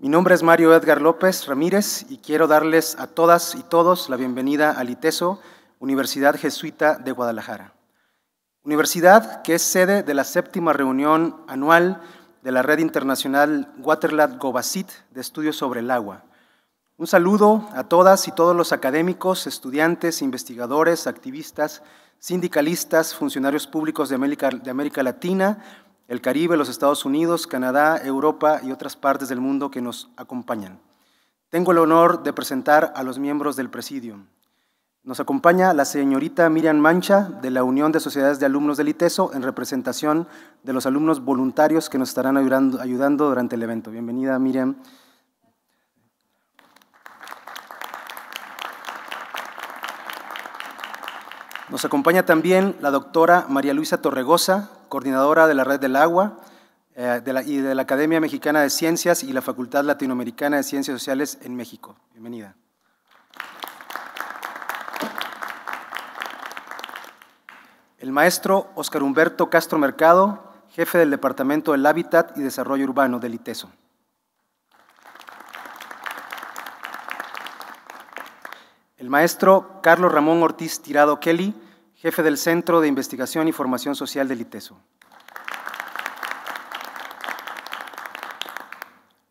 Mi nombre es Mario Edgar López Ramírez y quiero darles a todas y todos la bienvenida al ITESO, Universidad Jesuita de Guadalajara. Universidad que es sede de la séptima reunión anual de la Red Internacional Waterlat Gobasit de Estudios sobre el Agua. Un saludo a todas y todos los académicos, estudiantes, investigadores, activistas, sindicalistas, funcionarios públicos de América Latina el Caribe, los Estados Unidos, Canadá, Europa y otras partes del mundo que nos acompañan. Tengo el honor de presentar a los miembros del presidio. Nos acompaña la señorita Miriam Mancha de la Unión de Sociedades de Alumnos del ITESO en representación de los alumnos voluntarios que nos estarán ayudando, ayudando durante el evento. Bienvenida Miriam. Nos acompaña también la doctora María Luisa Torregosa, coordinadora de la Red del Agua eh, y de la Academia Mexicana de Ciencias y la Facultad Latinoamericana de Ciencias Sociales en México. Bienvenida. El maestro Oscar Humberto Castro Mercado, jefe del Departamento del Hábitat y Desarrollo Urbano del ITESO. El maestro Carlos Ramón Ortiz Tirado Kelly, jefe del Centro de Investigación y Formación Social del ITESO.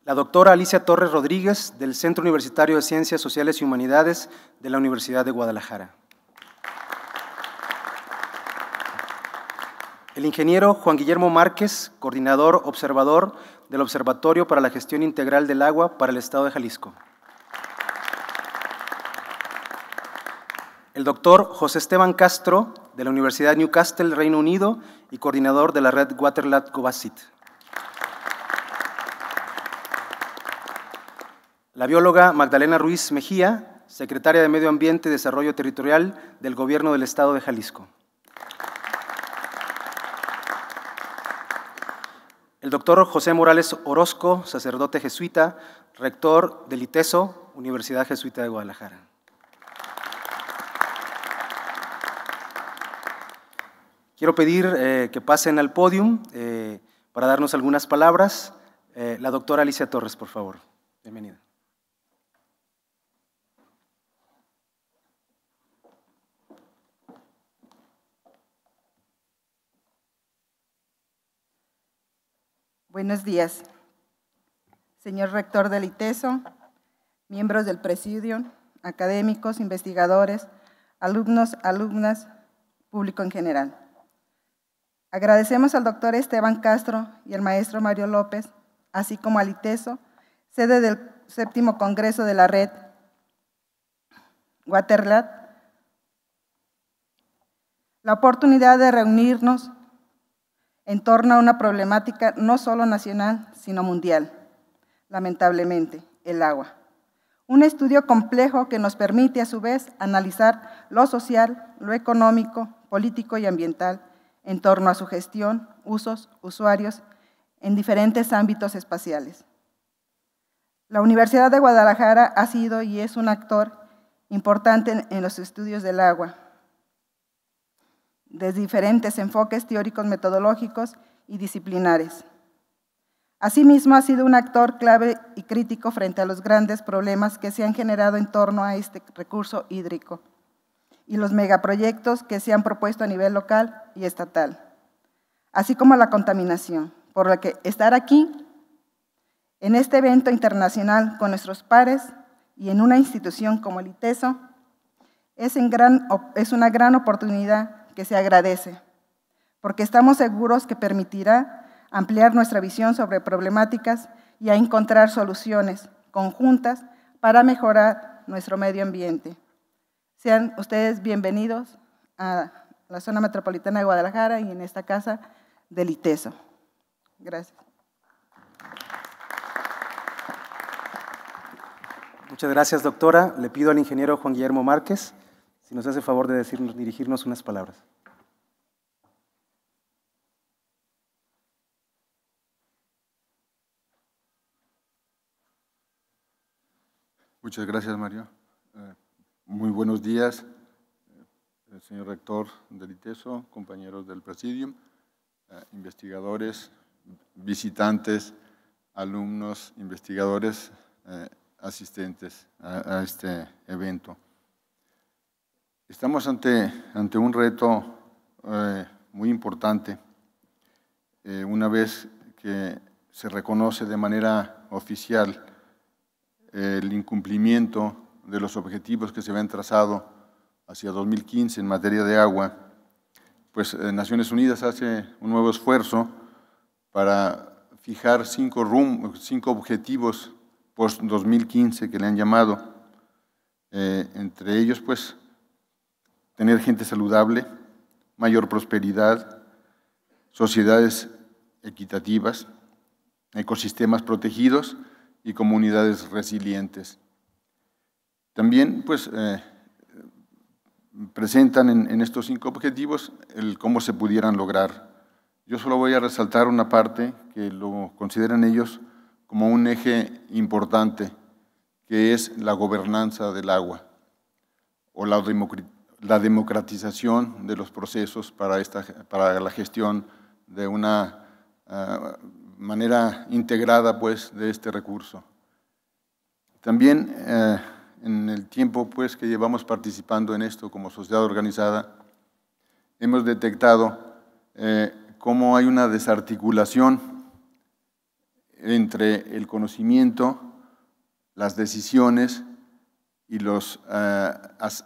La doctora Alicia Torres Rodríguez, del Centro Universitario de Ciencias Sociales y Humanidades de la Universidad de Guadalajara. El ingeniero Juan Guillermo Márquez, coordinador observador del Observatorio para la Gestión Integral del Agua para el Estado de Jalisco. el doctor José Esteban Castro, de la Universidad Newcastle, Reino Unido, y coordinador de la red Waterlat Covasit. La bióloga Magdalena Ruiz Mejía, secretaria de Medio Ambiente y Desarrollo Territorial del Gobierno del Estado de Jalisco. El doctor José Morales Orozco, sacerdote jesuita, rector del ITESO, Universidad Jesuita de Guadalajara. Quiero pedir eh, que pasen al podium eh, para darnos algunas palabras. Eh, la doctora Alicia Torres, por favor. Bienvenida. Buenos días, señor rector del ITESO, miembros del presidio, académicos, investigadores, alumnos, alumnas, público en general. Agradecemos al doctor Esteban Castro y al maestro Mario López, así como al ITESO, sede del séptimo congreso de la red Waterlat, la oportunidad de reunirnos en torno a una problemática no solo nacional, sino mundial, lamentablemente, el agua. Un estudio complejo que nos permite a su vez analizar lo social, lo económico, político y ambiental en torno a su gestión, usos, usuarios, en diferentes ámbitos espaciales. La Universidad de Guadalajara ha sido y es un actor importante en los estudios del agua, desde diferentes enfoques teóricos, metodológicos y disciplinares. Asimismo, ha sido un actor clave y crítico frente a los grandes problemas que se han generado en torno a este recurso hídrico y los megaproyectos que se han propuesto a nivel local y estatal, así como la contaminación, por lo que estar aquí en este evento internacional con nuestros pares y en una institución como el ITESO es, es una gran oportunidad que se agradece, porque estamos seguros que permitirá ampliar nuestra visión sobre problemáticas y a encontrar soluciones conjuntas para mejorar nuestro medio ambiente. Sean ustedes bienvenidos a la zona metropolitana de Guadalajara y en esta casa del ITESO. Gracias. Muchas gracias, doctora. Le pido al ingeniero Juan Guillermo Márquez si nos hace favor de decirnos, dirigirnos unas palabras. Muchas gracias, Mario. Muy buenos días, eh, señor rector del ITESO, compañeros del Presidium, eh, investigadores, visitantes, alumnos, investigadores, eh, asistentes a, este evento. Estamos ante, ante un reto muy importante. una vez que se reconoce de manera oficial el incumplimiento de los objetivos que se habían trazado hacia 2015 en materia de agua, pues eh, Naciones Unidas hace un nuevo esfuerzo para fijar cinco, cinco objetivos post-2015 que le han llamado, eh, entre ellos pues tener gente saludable, mayor prosperidad, sociedades equitativas, ecosistemas protegidos y comunidades resilientes. También, pues, eh, presentan en, estos cinco objetivos el cómo se pudieran lograr. Yo solo voy a resaltar una parte que lo consideran ellos como un eje importante, que es la gobernanza del agua o la, democratización de los procesos para, para la gestión de una ah, manera integrada pues, de este recurso. También eh, en el tiempo pues, que llevamos participando en esto como sociedad organizada, hemos detectado eh, cómo hay una desarticulación entre el conocimiento, las decisiones y los eh,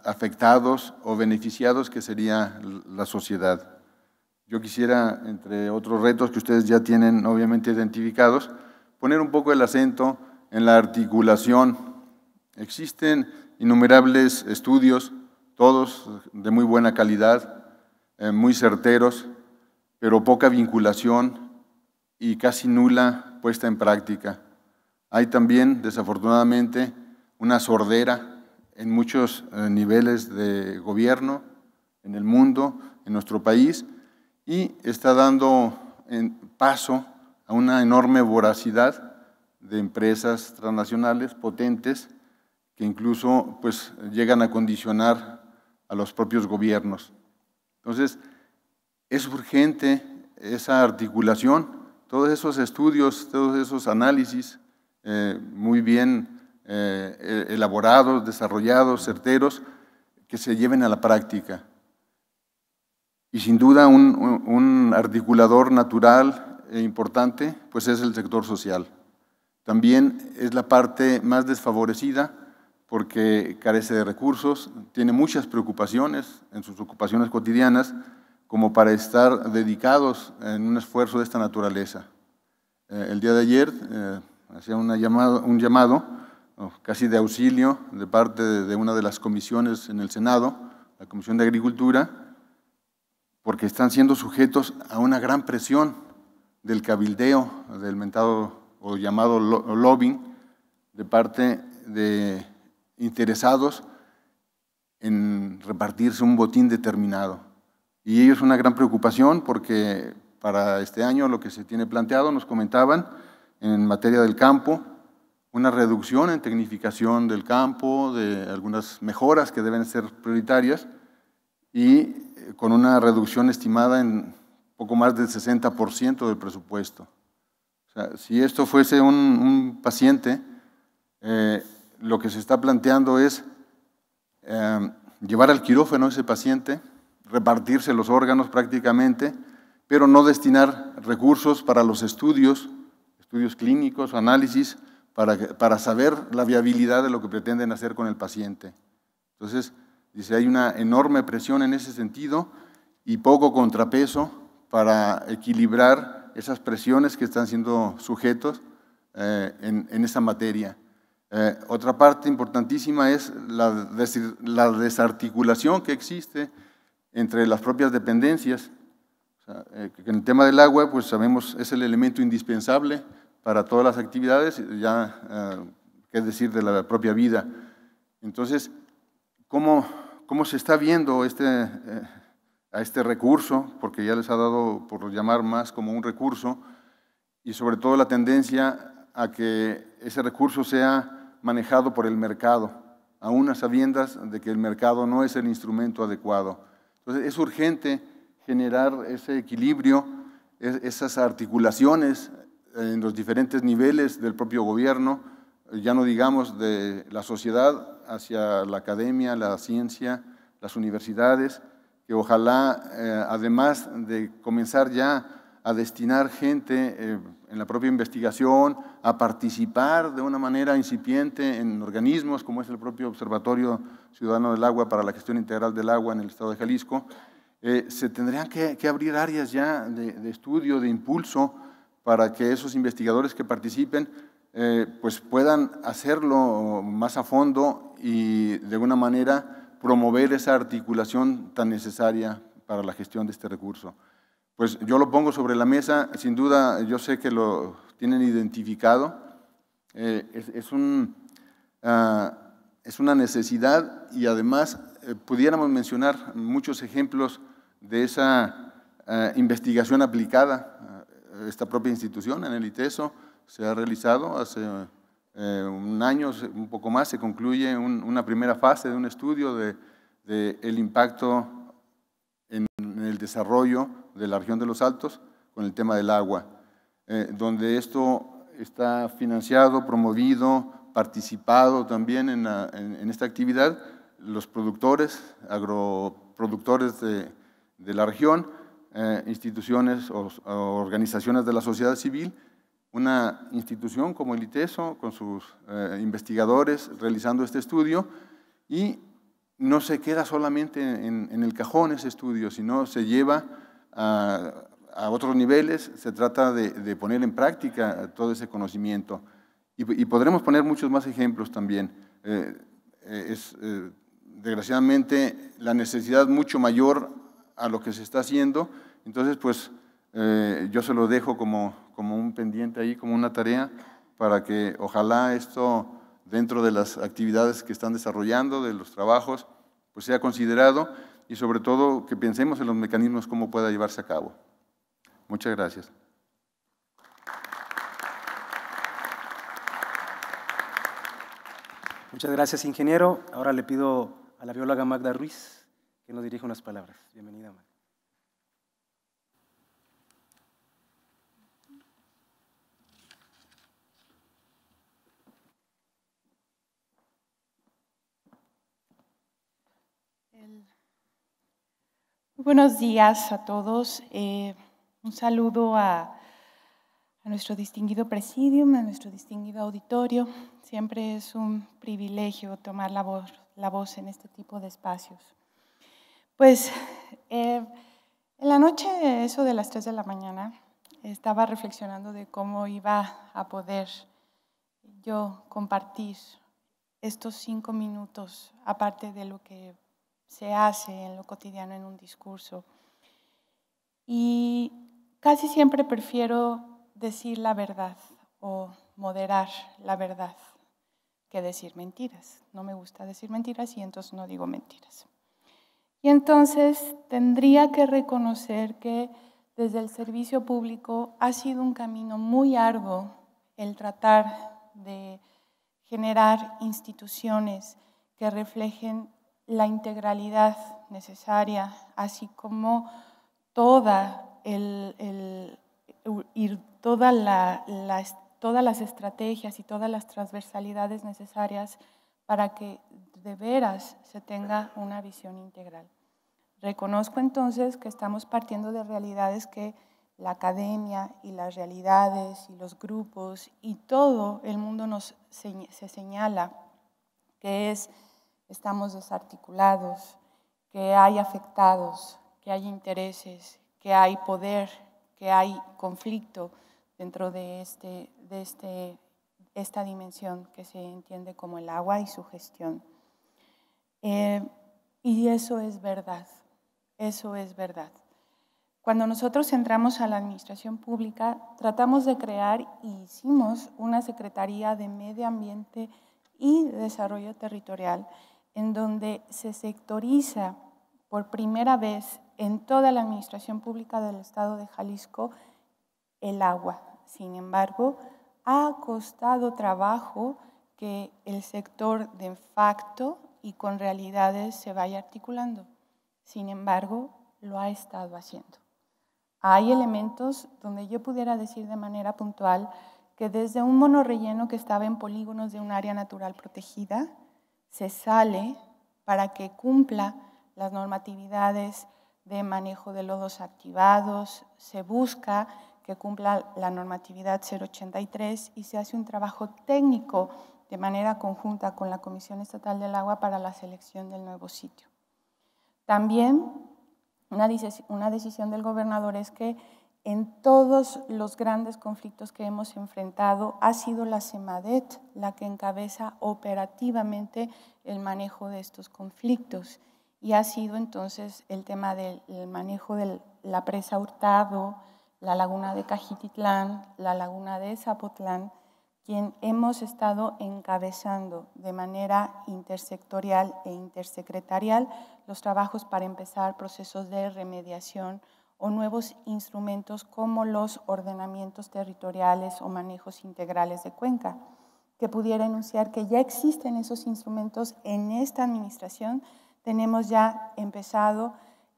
afectados o beneficiados que sería la sociedad. Yo quisiera, entre otros retos que ustedes ya tienen obviamente identificados, poner un poco el acento en la articulación Existen innumerables estudios, todos de muy buena calidad, eh, muy certeros, pero poca vinculación y casi nula puesta en práctica. Hay también, desafortunadamente, una sordera en muchos eh, niveles de gobierno, en el mundo, en nuestro país, y está dando paso a una enorme voracidad de empresas transnacionales potentes incluso pues, llegan a condicionar a los propios gobiernos. Entonces, es urgente esa articulación, todos esos estudios, todos esos análisis eh, muy bien eh, elaborados, desarrollados, certeros, que se lleven a la práctica. Y sin duda un, un, articulador natural e importante pues es el sector social. También es la parte más desfavorecida porque carece de recursos, tiene muchas preocupaciones en sus ocupaciones cotidianas como para estar dedicados en un esfuerzo de esta naturaleza. Eh, el día de ayer eh, hacía una llamado, un llamado oh, casi de auxilio de parte de, una de las comisiones en el Senado, la Comisión de Agricultura, porque están siendo sujetos a una gran presión del cabildeo, del mentado o llamado lobbying, de parte de interesados en repartirse un botín determinado. Y ello es una gran preocupación porque para este año lo que se tiene planteado, nos comentaban, en materia del campo, una reducción en tecnificación del campo, de algunas mejoras que deben ser prioritarias y eh, con una reducción estimada en poco más del 60% del presupuesto. si esto fuese un, paciente, eh, lo que se está planteando es em, llevar al quirófano a ese paciente, repartirse los órganos prácticamente, pero no destinar recursos para los estudios, estudios clínicos, análisis, para, saber la viabilidad de lo que pretenden hacer con el paciente. Entonces, dice, hay una enorme presión en ese sentido y poco contrapeso para equilibrar esas presiones que están siendo sujetos eh, en, en esa materia. Eh, otra parte importantísima es la, desarticulación que existe entre las propias dependencias. Eh, en el tema del agua, pues sabemos, es el elemento indispensable para todas las actividades, ya, eh, decir, de la propia vida. Entonces, ¿cómo, cómo se está viendo este, eh, a este recurso? Porque ya les ha dado por llamar más como un recurso, y sobre todo la tendencia a que ese recurso sea manejado por el mercado, aún a sabiendas de que el mercado no es el instrumento adecuado. Entonces es urgente generar ese equilibrio, esas articulaciones eh, en los diferentes niveles del propio gobierno, eh, ya no digamos de la sociedad hacia la academia, la ciencia, las universidades, que ojalá, eh, además de comenzar ya a destinar gente en la propia investigación, a participar de una manera incipiente en organismos como es el propio Observatorio Ciudadano del Agua para la Gestión Integral del Agua en el Estado de Jalisco, eh, se tendrían que, abrir áreas ya de, estudio, de impulso, para que esos investigadores que participen eh, pues puedan hacerlo más a fondo y de alguna manera promover esa articulación tan necesaria para la gestión de este recurso pues yo lo pongo sobre la mesa, sin duda yo sé que lo tienen identificado, eh, es, un, ah, una necesidad y además eh, pudiéramos mencionar muchos ejemplos de esa ah, investigación aplicada. esta propia institución en el ITESO se ha realizado hace eh, un año, un poco más, se concluye una primera fase de un estudio del de, impacto en el desarrollo de la región de los Altos con el tema del agua, eh, donde esto está financiado, promovido, participado también en, en, esta actividad, los productores, agroproductores de, de la región, eh, instituciones o, organizaciones de la sociedad civil, una institución como el ITESO, con sus eh, investigadores realizando este estudio, y no se queda solamente en, en el cajón ese estudio, sino se lleva a, otros niveles, se trata de, poner en práctica todo ese conocimiento. Y, podremos poner muchos más ejemplos también. Eh, eh, es, eh, desgraciadamente, la necesidad mucho mayor a lo que se está haciendo. Entonces, pues, yo se lo dejo como, como un pendiente ahí, como una tarea, para que ojalá esto, dentro de las actividades que están desarrollando, de los trabajos, pues sea considerado y sobre todo que pensemos en los mecanismos cómo pueda llevarse a cabo. Muchas gracias. Muchas gracias, ingeniero. Ahora le pido a la bióloga Magda Ruiz que nos dirija unas palabras. Bienvenida, Magda. El, Buenos días a todos. Eh, un saludo a, nuestro distinguido presidium, a nuestro distinguido auditorio. Siempre es un privilegio tomar la voz, en este tipo de espacios. Pues eh, en la noche, eso de las 3 de la mañana, estaba reflexionando de cómo iba a poder yo compartir estos cinco minutos, aparte de lo que se hace en lo cotidiano en un discurso. Y casi siempre prefiero decir la verdad o moderar la verdad que decir mentiras. No me gusta decir mentiras y entonces no digo mentiras. Y entonces tendría que reconocer que desde el servicio público ha sido un camino muy largo el tratar de generar instituciones que reflejen la integralidad necesaria, así como toda, el, el, la, todas las estrategias y todas las transversalidades necesarias para que de veras se tenga una visión integral. Reconozco entonces que estamos partiendo de realidades que la academia y las realidades y los grupos y todo el mundo nos se señala que es estamos desarticulados, que hay afectados, que hay intereses, que hay poder, que hay conflicto dentro de, este, de este, esta dimensión que se entiende como el agua y su gestión. Eh, y eso es verdad, eso es verdad. Cuando nosotros entramos a la administración pública, tratamos de crear y hicimos una Secretaría de Medio Ambiente y Desarrollo Territorial en donde se sectoriza por primera vez en toda la Administración Pública del Estado de Jalisco el agua. Sin embargo, ha costado trabajo que el sector de facto y con realidades se vaya articulando. Sin embargo, lo ha estado haciendo. Hay elementos donde yo pudiera decir de manera puntual que desde un monorrelleno que estaba en polígonos de un área natural protegida, se sale para que cumpla las normatividades de manejo de lodos activados, se busca que cumpla la normatividad 083 y se hace un trabajo técnico de manera conjunta con la Comisión Estatal del Agua para la selección del nuevo sitio. También una, decisión del gobernador es que en todos los grandes conflictos que hemos enfrentado ha sido la CEMADET la que encabeza operativamente el manejo de estos conflictos y ha sido entonces el tema del manejo de la presa Hurtado, la laguna de Cajititlán, la laguna de Zapotlán, quien hemos estado encabezando de manera intersectorial e intersecretarial los trabajos para empezar procesos de remediación o nuevos instrumentos como los ordenamientos territoriales o manejos integrales de cuenca, que pudiera enunciar que ya existen esos instrumentos en esta administración. Tenemos ya empezado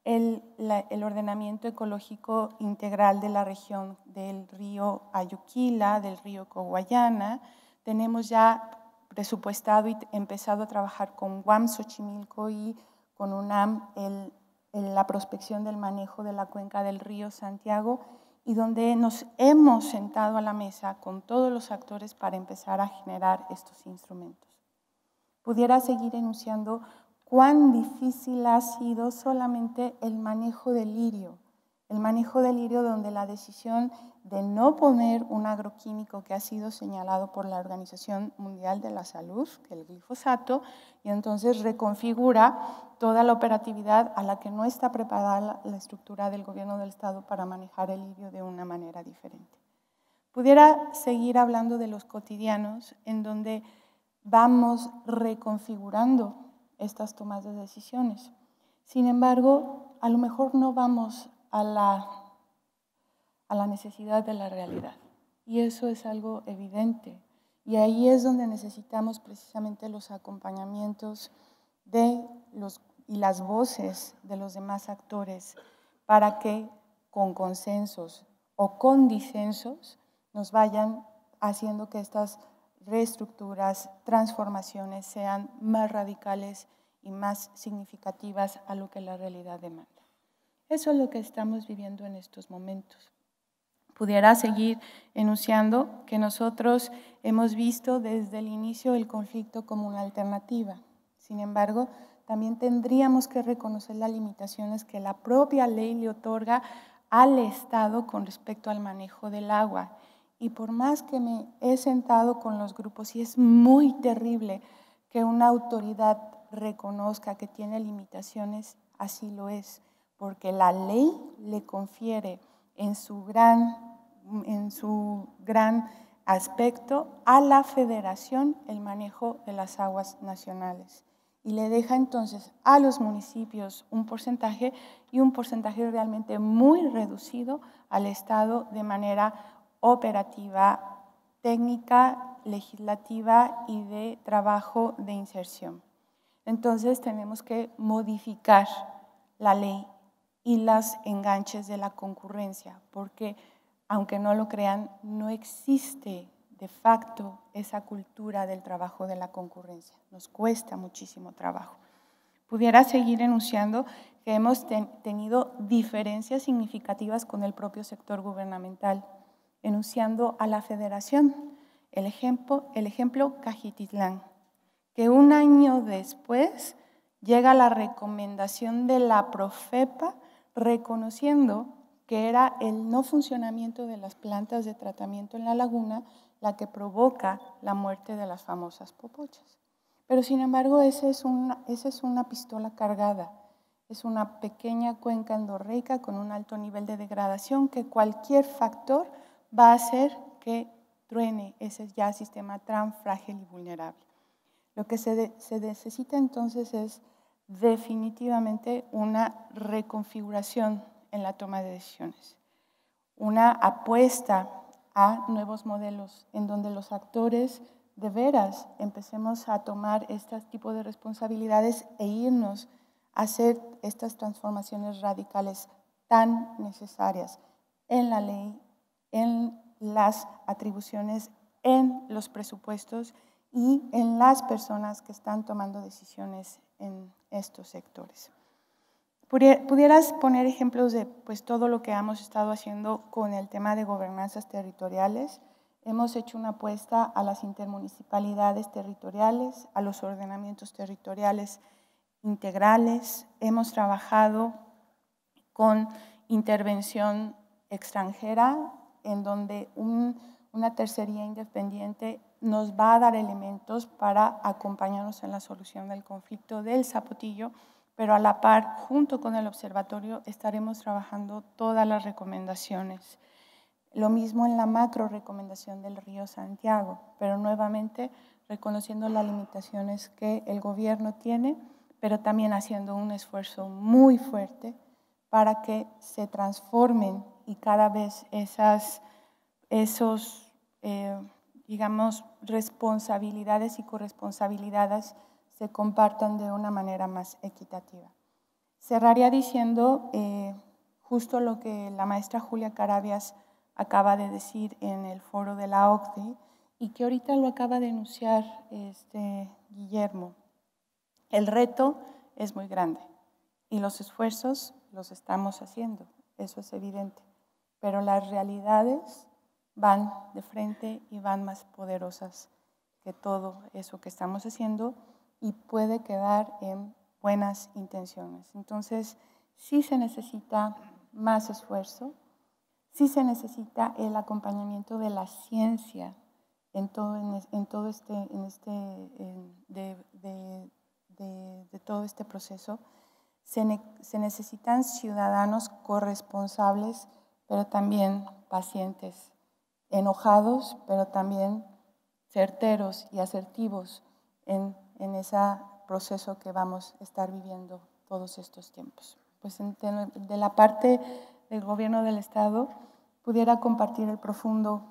el, el, ordenamiento ecológico integral de la región del río Ayuquila, del río Coguayana. Tenemos ya presupuestado y empezado a trabajar con Guam, Xochimilco y con UNAM el en la prospección del manejo de la cuenca del río Santiago y donde nos hemos sentado a la mesa con todos los actores para empezar a generar estos instrumentos. Pudiera seguir enunciando cuán difícil ha sido solamente el manejo del lirio, el manejo del lirio donde la decisión de no poner un agroquímico que ha sido señalado por la Organización Mundial de la Salud, que el glifosato, y entonces reconfigura toda la operatividad a la que no está preparada la estructura del gobierno del Estado para manejar el lirio de una manera diferente. Pudiera seguir hablando de los cotidianos en donde vamos reconfigurando estas tomas de decisiones. Sin embargo, a lo mejor no vamos a la, a la necesidad de la realidad. Y eso es algo evidente. Y ahí es donde necesitamos precisamente los acompañamientos de los, y las voces de los demás actores para que con consensos o con disensos nos vayan haciendo que estas reestructuras, transformaciones sean más radicales y más significativas a lo que la realidad demanda. Eso es lo que estamos viviendo en estos momentos. Pudiera seguir enunciando que nosotros hemos visto desde el inicio el conflicto como una alternativa. Sin embargo, también tendríamos que reconocer las limitaciones que la propia ley le otorga al Estado con respecto al manejo del agua. Y por más que me he sentado con los grupos, y es muy terrible que una autoridad reconozca que tiene limitaciones, así lo es porque la ley le confiere en su gran, en su gran aspecto a la federación el manejo de las aguas nacionales y le deja entonces a los municipios un porcentaje y un porcentaje realmente muy reducido al Estado de manera operativa, técnica, legislativa y de trabajo de inserción. Entonces tenemos que modificar la ley y las enganches de la concurrencia, porque aunque no lo crean, no existe de facto esa cultura del trabajo de la concurrencia. Nos cuesta muchísimo trabajo. Pudiera seguir enunciando que hemos tenido diferencias significativas con el propio sector gubernamental, enunciando a la federación el ejemplo, el ejemplo Cajititlán, que un año después llega la recomendación de la Profepa reconociendo que era el no funcionamiento de las plantas de tratamiento en la laguna la que provoca la muerte de las famosas popochas. Pero sin embargo, esa es una, esa es una pistola cargada. Es una pequeña cuenca endorreica con un alto nivel de degradación que cualquier factor va a hacer que truene ese ya sistema tan frágil y vulnerable. Lo que se necesita entonces es definitivamente una reconfiguración en la toma de decisiones, una apuesta a nuevos modelos en donde los actores de veras empecemos a tomar este tipo de responsabilidades e irnos a hacer estas transformaciones radicales tan necesarias en la ley, en las atribuciones, en los presupuestos y en las personas que están tomando decisiones en estos sectores. Pudieras poner ejemplos de pues, todo lo que hemos estado haciendo con el tema de gobernanzas territoriales. Hemos hecho una apuesta a las intermunicipalidades territoriales, a los ordenamientos territoriales integrales. Hemos trabajado con intervención extranjera, en donde un, una tercería independiente nos va a dar elementos para acompañarnos en la solución del conflicto del zapotillo, pero a la par, junto con el observatorio, estaremos trabajando todas las recomendaciones. Lo mismo en la macro recomendación del río Santiago, pero nuevamente reconociendo las limitaciones que el gobierno tiene, pero también haciendo un esfuerzo muy fuerte para que se transformen y cada vez esas, esos... Eh, digamos, responsabilidades y corresponsabilidades se compartan de una manera más equitativa. Cerraría diciendo eh, justo lo que la maestra Julia Carabias acaba de decir en el foro de la OCDE y que ahorita lo acaba de enunciar este, Guillermo. El reto es muy grande y los esfuerzos los estamos haciendo, eso es evidente, pero las realidades van de frente y van más poderosas que todo eso que estamos haciendo y puede quedar en buenas intenciones. Entonces, sí se necesita más esfuerzo, sí se necesita el acompañamiento de la ciencia en todo, este, de, todo este proceso. se necesitan ciudadanos corresponsables, pero también pacientes enojados, pero también certeros y asertivos en, ese proceso que vamos a estar viviendo todos estos tiempos. Pues de la parte del gobierno del Estado pudiera compartir el profundo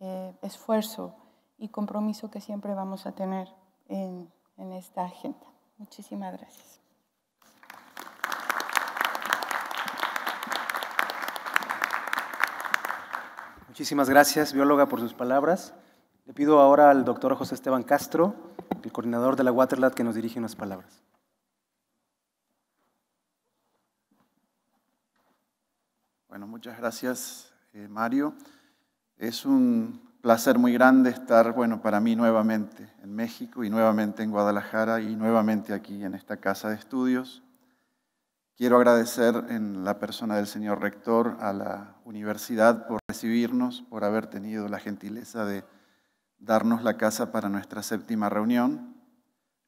eh, esfuerzo y compromiso que siempre vamos a tener en, en esta agenda. Muchísimas gracias. Muchísimas gracias, bióloga, por sus palabras. Le pido ahora al doctor José Esteban Castro, el coordinador de la Waterlat, que nos dirige unas palabras. Bueno, muchas gracias, eh, Mario. Es un placer muy grande estar, bueno, para mí nuevamente en México y nuevamente en Guadalajara y nuevamente aquí en esta casa de estudios. Quiero agradecer en la persona del señor rector a la universidad por recibirnos, por haber tenido la gentileza de darnos la casa para nuestra séptima reunión.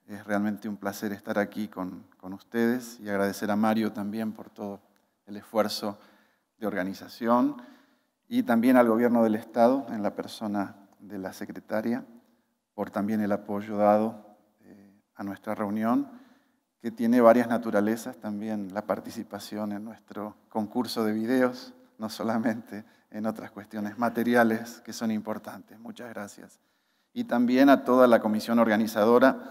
Es realmente un placer estar aquí con, con ustedes y agradecer a Mario también por todo el esfuerzo de organización y también al gobierno del Estado en la persona de la secretaria por también el apoyo dado eh, a nuestra reunión que tiene varias naturalezas, también la participación en nuestro concurso de videos, no solamente en otras cuestiones materiales que son importantes. Muchas gracias. Y también a toda la comisión organizadora,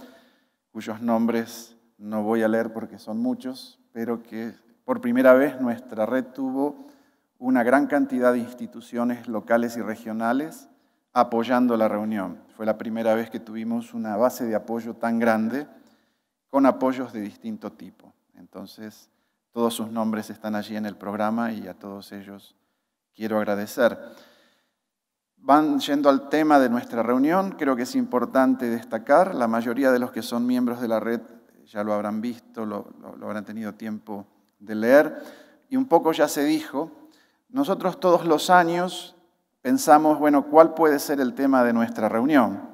cuyos nombres no voy a leer porque son muchos, pero que por primera vez nuestra red tuvo una gran cantidad de instituciones locales y regionales apoyando la reunión. Fue la primera vez que tuvimos una base de apoyo tan grande con apoyos de distinto tipo. Entonces, todos sus nombres están allí en el programa y a todos ellos quiero agradecer. Van yendo al tema de nuestra reunión, creo que es importante destacar, la mayoría de los que son miembros de la red ya lo habrán visto, lo, habrán tenido tiempo de leer, y un poco ya se dijo, nosotros todos los años pensamos, bueno, ¿cuál puede ser el tema de nuestra reunión?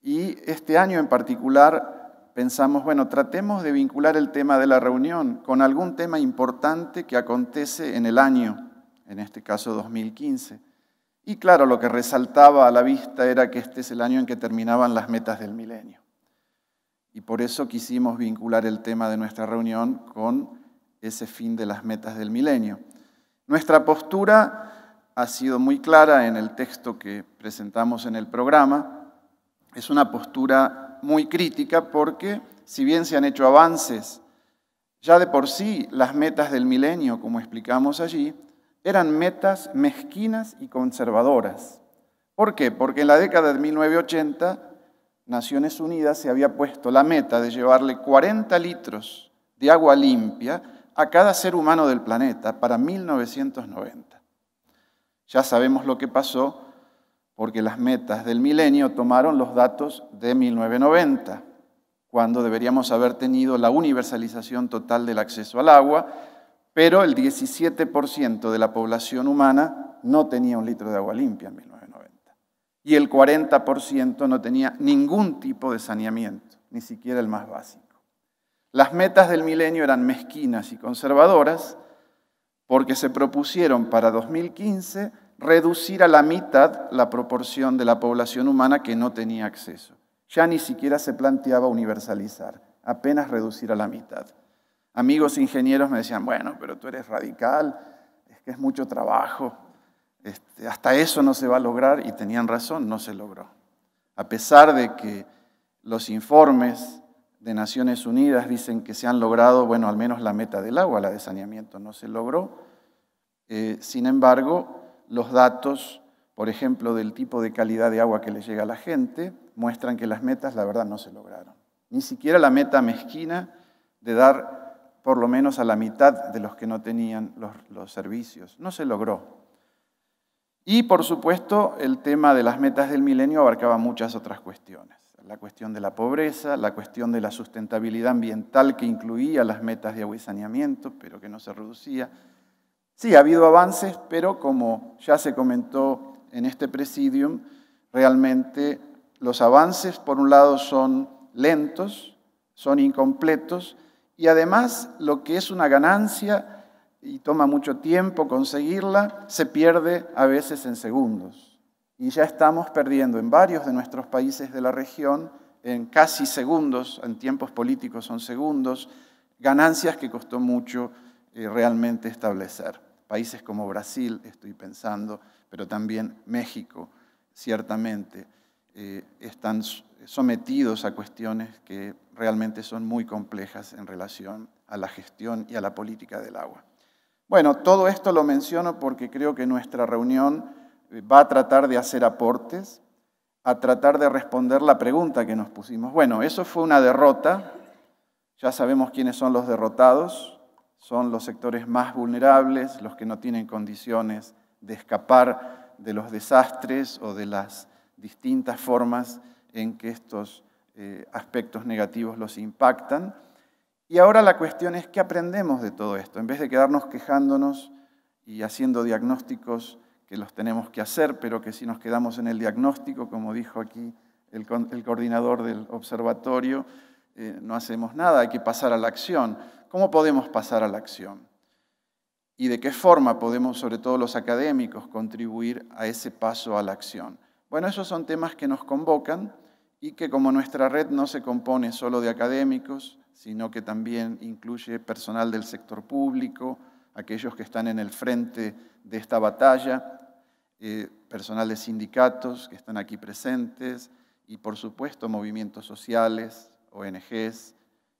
Y este año en particular pensamos, bueno, tratemos de vincular el tema de la reunión con algún tema importante que acontece en el año, en este caso 2015. Y claro, lo que resaltaba a la vista era que este es el año en que terminaban las metas del milenio. Y por eso quisimos vincular el tema de nuestra reunión con ese fin de las metas del milenio. Nuestra postura ha sido muy clara en el texto que presentamos en el programa. Es una postura muy crítica porque si bien se han hecho avances, ya de por sí las metas del milenio, como explicamos allí, eran metas mezquinas y conservadoras. ¿Por qué? Porque en la década de 1980 Naciones Unidas se había puesto la meta de llevarle 40 litros de agua limpia a cada ser humano del planeta para 1990. Ya sabemos lo que pasó porque las metas del milenio tomaron los datos de 1990, cuando deberíamos haber tenido la universalización total del acceso al agua, pero el 17% de la población humana no tenía un litro de agua limpia en 1990, y el 40% no tenía ningún tipo de saneamiento, ni siquiera el más básico. Las metas del milenio eran mezquinas y conservadoras, porque se propusieron para 2015 reducir a la mitad la proporción de la población humana que no tenía acceso. Ya ni siquiera se planteaba universalizar, apenas reducir a la mitad. Amigos ingenieros me decían, bueno, pero tú eres radical, es que es mucho trabajo, este, hasta eso no se va a lograr y tenían razón, no se logró. A pesar de que los informes de Naciones Unidas dicen que se han logrado, bueno, al menos la meta del agua, la de saneamiento, no se logró. Eh, sin embargo, los datos, por ejemplo, del tipo de calidad de agua que le llega a la gente, muestran que las metas, la verdad, no se lograron. Ni siquiera la meta mezquina de dar por lo menos a la mitad de los que no tenían los, servicios. No se logró. Y, por supuesto, el tema de las metas del milenio abarcaba muchas otras cuestiones. La cuestión de la pobreza, la cuestión de la sustentabilidad ambiental que incluía las metas de agua y saneamiento, pero que no se reducía, Sí, ha habido avances, pero como ya se comentó en este presidium, realmente los avances, por un lado, son lentos, son incompletos, y además lo que es una ganancia y toma mucho tiempo conseguirla, se pierde a veces en segundos. Y ya estamos perdiendo en varios de nuestros países de la región, en casi segundos, en tiempos políticos son segundos, ganancias que costó mucho realmente establecer. Países como Brasil, estoy pensando, pero también México, ciertamente, eh, están sometidos a cuestiones que realmente son muy complejas en relación a la gestión y a la política del agua. Bueno, todo esto lo menciono porque creo que nuestra reunión eh, va a tratar de hacer aportes, a tratar de responder la pregunta que nos pusimos. Bueno, eso fue una derrota, ya sabemos quiénes son los derrotados, son los sectores más vulnerables, los que no tienen condiciones de escapar de los desastres o de las distintas formas en que estos eh, aspectos negativos los impactan. Y ahora la cuestión es qué aprendemos de todo esto, en vez de quedarnos quejándonos y haciendo diagnósticos que los tenemos que hacer, pero que si nos quedamos en el diagnóstico, como dijo aquí el, coordinador del observatorio, eh, no hacemos nada, hay que pasar a la acción. ¿Cómo podemos pasar a la acción? ¿Y de qué forma podemos, sobre todo los académicos, contribuir a ese paso a la acción? Bueno, esos son temas que nos convocan y que como nuestra red no se compone solo de académicos, sino que también incluye personal del sector público, aquellos que están en el frente de esta batalla, eh, personal de sindicatos que están aquí presentes y por supuesto movimientos sociales, ONGs,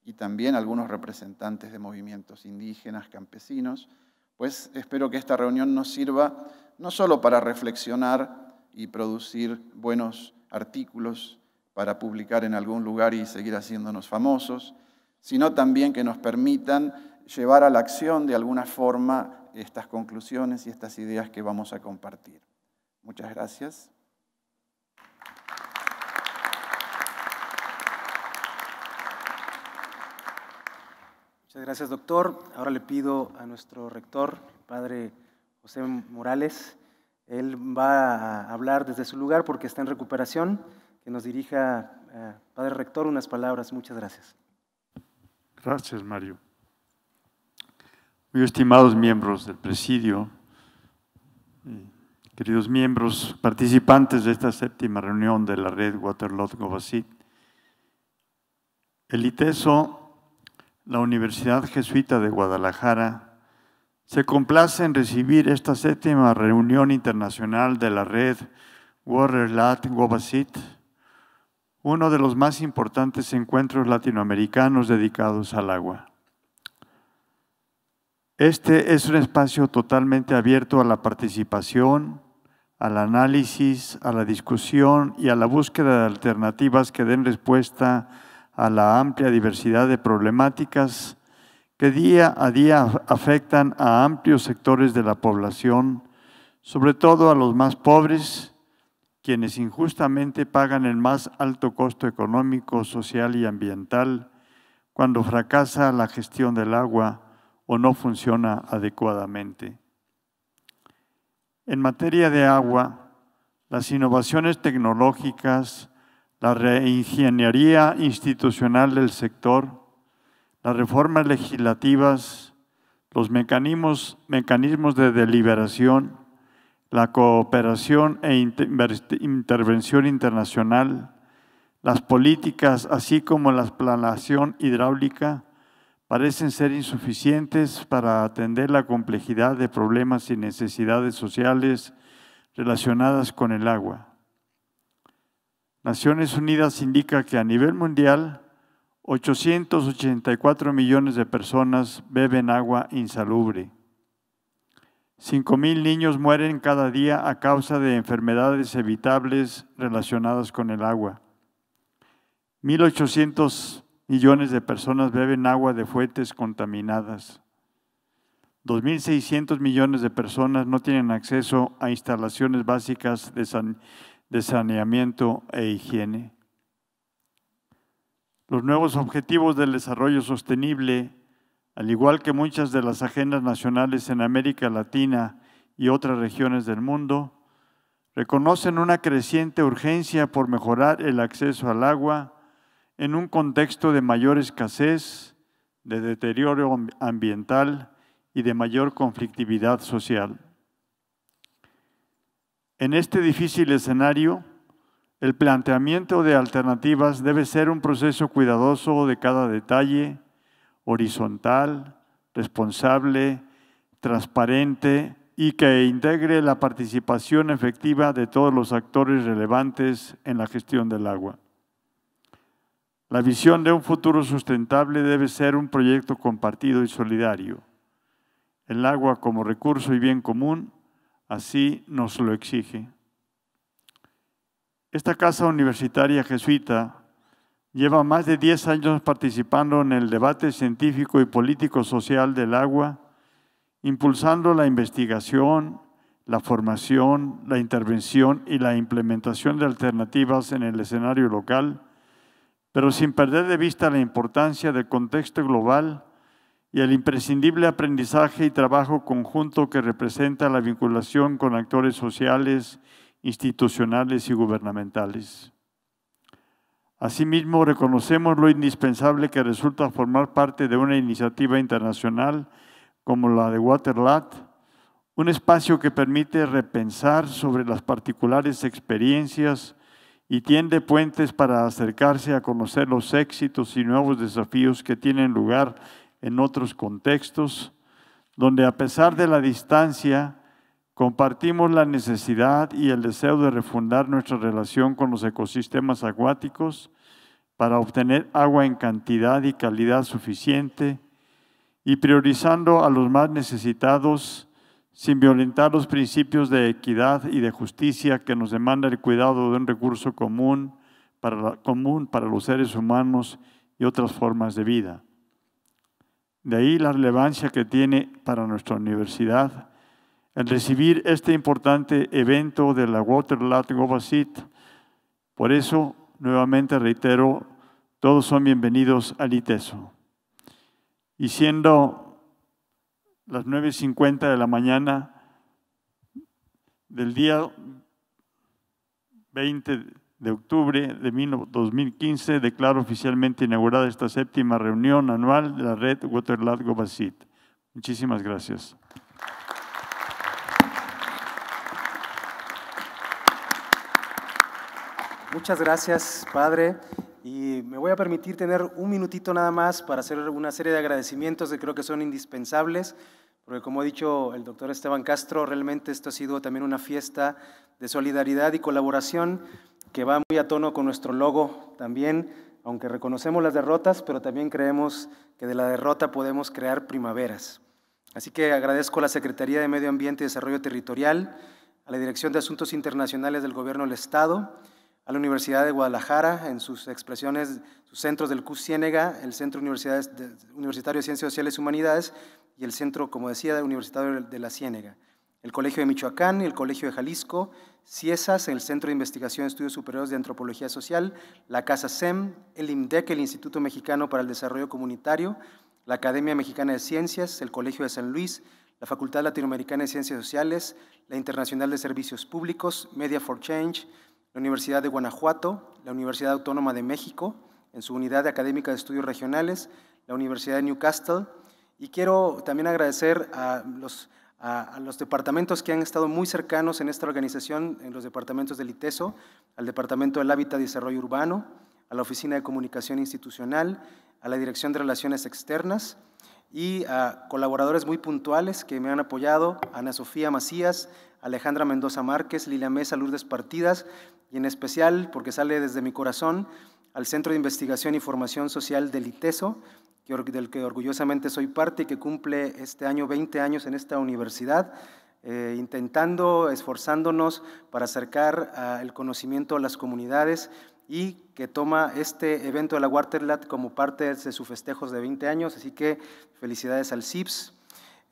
y también algunos representantes de movimientos indígenas, campesinos, pues espero que esta reunión nos sirva no solo para reflexionar y producir buenos artículos para publicar en algún lugar y seguir haciéndonos famosos, sino también que nos permitan llevar a la acción de alguna forma estas conclusiones y estas ideas que vamos a compartir. Muchas gracias. Muchas gracias, doctor. Ahora le pido a nuestro rector, padre José Morales, él va a hablar desde su lugar porque está en recuperación, que nos dirija, eh, padre rector, unas palabras. Muchas gracias. Gracias, Mario. Muy estimados miembros del presidio, eh, queridos miembros participantes de esta séptima reunión de la red Waterloo Govacit, el ITESO la Universidad Jesuita de Guadalajara se complace en recibir esta séptima reunión internacional de la red Waterlat Gobasit, uno de los más importantes encuentros latinoamericanos dedicados al agua. Este es un espacio totalmente abierto a la participación, al análisis, a la discusión y a la búsqueda de alternativas que den respuesta a la amplia diversidad de problemáticas que día a día afectan a amplios sectores de la población, sobre todo a los más pobres, quienes injustamente pagan el más alto costo económico, social y ambiental cuando fracasa la gestión del agua o no funciona adecuadamente. En materia de agua, las innovaciones tecnológicas, la reingeniería institucional del sector, las reformas legislativas, los mecanismos, de deliberación, la cooperación e intervención internacional, las políticas, así como la planación hidráulica, parecen ser insuficientes para atender la complejidad de problemas y necesidades sociales relacionadas con el agua. Naciones Unidas indica que a nivel mundial 884 millones de personas beben agua insalubre. 5.000 niños mueren cada día a causa de enfermedades evitables relacionadas con el agua. 1.800 millones de personas beben agua de fuentes contaminadas. 2.600 millones de personas no tienen acceso a instalaciones básicas de, sanidad de saneamiento e higiene. Los nuevos objetivos del desarrollo sostenible, al igual que muchas de las agendas nacionales en América Latina y otras regiones del mundo, reconocen una creciente urgencia por mejorar el acceso al agua en un contexto de mayor escasez, de deterioro ambiental y de mayor conflictividad social. En este difícil escenario, el planteamiento de alternativas debe ser un proceso cuidadoso de cada detalle, horizontal, responsable, transparente y que integre la participación efectiva de todos los actores relevantes en la gestión del agua. La visión de un futuro sustentable debe ser un proyecto compartido y solidario. El agua como recurso y bien común Así nos lo exige. Esta casa universitaria jesuita lleva más de 10 años participando en el debate científico y político-social del agua, impulsando la investigación, la formación, la intervención y la implementación de alternativas en el escenario local, pero sin perder de vista la importancia del contexto global y el imprescindible aprendizaje y trabajo conjunto que representa la vinculación con actores sociales, institucionales y gubernamentales. Asimismo, reconocemos lo indispensable que resulta formar parte de una iniciativa internacional como la de Waterlat, un espacio que permite repensar sobre las particulares experiencias y tiende puentes para acercarse a conocer los éxitos y nuevos desafíos que tienen lugar en otros contextos, donde a pesar de la distancia, compartimos la necesidad y el deseo de refundar nuestra relación con los ecosistemas acuáticos para obtener agua en cantidad y calidad suficiente y priorizando a los más necesitados sin violentar los principios de equidad y de justicia que nos demanda el cuidado de un recurso común para, común para los seres humanos y otras formas de vida. De ahí la relevancia que tiene para nuestra universidad el recibir este importante evento de la Waterlat Govacit. Por eso, nuevamente reitero, todos son bienvenidos al ITESO. Y siendo las 9.50 de la mañana del día 20 de octubre de 2015 declaro oficialmente inaugurada esta séptima reunión anual de la red Waterlat Basit. Muchísimas gracias. Muchas gracias, padre. Y me voy a permitir tener un minutito nada más para hacer una serie de agradecimientos que creo que son indispensables, porque como ha dicho el doctor Esteban Castro, realmente esto ha sido también una fiesta de solidaridad y colaboración que va muy a tono con nuestro logo también, aunque reconocemos las derrotas, pero también creemos que de la derrota podemos crear primaveras. Así que agradezco a la Secretaría de Medio Ambiente y Desarrollo Territorial, a la Dirección de Asuntos Internacionales del Gobierno del Estado, a la Universidad de Guadalajara en sus expresiones, sus centros del CUS Ciénega, el Centro Universitario de Ciencias Sociales y Humanidades y el Centro, como decía, Universitario de la Ciénega, el Colegio de Michoacán y el Colegio de Jalisco, CIESAS, e el Centro de Investigación de Estudios Superiores de Antropología Social, la Casa SEM, el IMDEC, el Instituto Mexicano para el Desarrollo Comunitario, la Academia Mexicana de Ciencias, el Colegio de San Luis, la Facultad Latinoamericana de Ciencias Sociales, la Internacional de Servicios Públicos, Media for Change, la Universidad de Guanajuato, la Universidad Autónoma de México, en su unidad académica de estudios regionales, la Universidad de Newcastle. Y quiero también agradecer a los a, los departamentos que han estado muy cercanos en esta organización, en los departamentos del ITESO, al Departamento del Hábitat y Desarrollo Urbano, a la Oficina de Comunicación Institucional, a la Dirección de Relaciones Externas y a colaboradores muy puntuales que me han apoyado, Ana Sofía Macías, Alejandra Mendoza Márquez, Lilia Mesa, Lourdes Partidas y en especial, porque sale desde mi corazón, al Centro de Investigación y Formación Social del ITESO, del que orgullosamente soy parte y que cumple este año 20 años en esta universidad, eh, intentando, esforzándonos para acercar ah, el conocimiento a las comunidades y que toma este evento de la Waterlat como parte de sus festejos de 20 años. Así que felicidades al CIPS.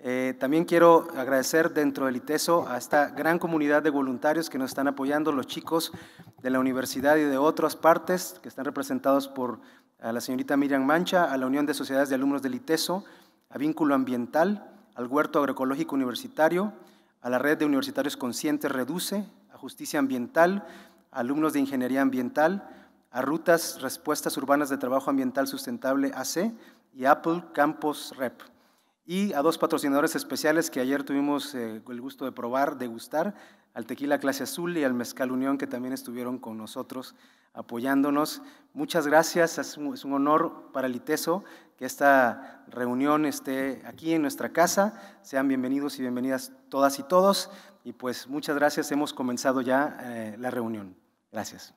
Eh, también quiero agradecer dentro del ITESO a esta gran comunidad de voluntarios que nos están apoyando, los chicos de la universidad y de otras partes que están representados por a la señorita Miriam Mancha, a la Unión de Sociedades de Alumnos del ITESO, a Vínculo Ambiental, al Huerto Agroecológico Universitario, a la Red de Universitarios Conscientes Reduce, a Justicia Ambiental, a Alumnos de Ingeniería Ambiental, a Rutas Respuestas Urbanas de Trabajo Ambiental Sustentable AC y Apple Campus Rep y a dos patrocinadores especiales que ayer tuvimos eh, el gusto de probar, degustar, al Tequila Clase Azul y al Mezcal Unión, que también estuvieron con nosotros apoyándonos. Muchas gracias, es un, honor para el ITESO que esta reunión esté aquí en nuestra casa. Sean bienvenidos y bienvenidas todas y todos. Y pues muchas gracias, hemos comenzado ya eh, la reunión. Gracias.